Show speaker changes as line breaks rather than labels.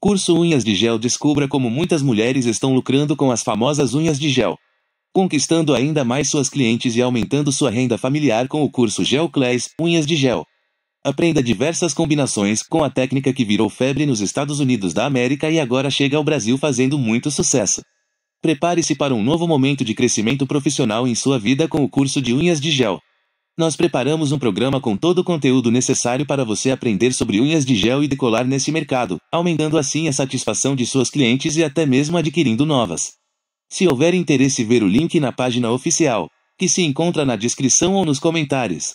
Curso Unhas de Gel descubra como muitas mulheres estão lucrando com as famosas unhas de gel. Conquistando ainda mais suas clientes e aumentando sua renda familiar com o curso Gel Class Unhas de Gel. Aprenda diversas combinações com a técnica que virou febre nos Estados Unidos da América e agora chega ao Brasil fazendo muito sucesso. Prepare-se para um novo momento de crescimento profissional em sua vida com o curso de Unhas de Gel. Nós preparamos um programa com todo o conteúdo necessário para você aprender sobre unhas de gel e decolar nesse mercado, aumentando assim a satisfação de suas clientes e até mesmo adquirindo novas. Se houver interesse, ver o link na página oficial, que se encontra na descrição ou nos comentários.